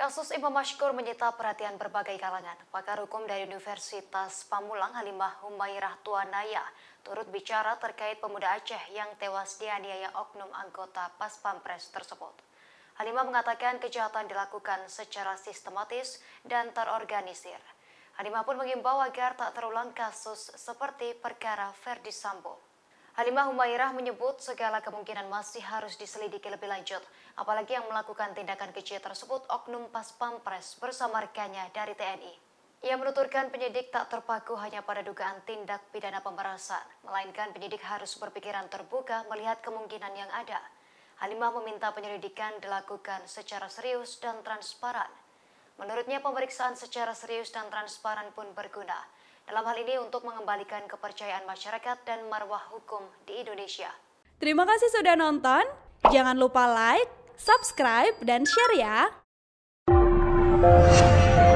Kasus Imam Mashkur menyita perhatian berbagai kalangan. Pakar hukum dari Universitas Pamulang Halimah Humairah Tuanaya turut bicara terkait pemuda Aceh yang tewas dianiaya oknum anggota Pas Pampres tersebut. Halimah mengatakan kejahatan dilakukan secara sistematis dan terorganisir. Halimah pun mengimbau agar tak terulang kasus seperti perkara Ferdi Sambo. Halimah Humairah menyebut segala kemungkinan masih harus diselidiki lebih lanjut, apalagi yang melakukan tindakan kecil tersebut Oknum Pas Pampres bersama rekannya dari TNI. Ia menuturkan penyidik tak terpaku hanya pada dugaan tindak pidana pemerasan, melainkan penyidik harus berpikiran terbuka melihat kemungkinan yang ada. Halimah meminta penyelidikan dilakukan secara serius dan transparan. Menurutnya pemeriksaan secara serius dan transparan pun berguna dalam hal ini untuk mengembalikan kepercayaan masyarakat dan marwah hukum di Indonesia. Terima kasih sudah nonton. Jangan lupa like, subscribe, dan share ya.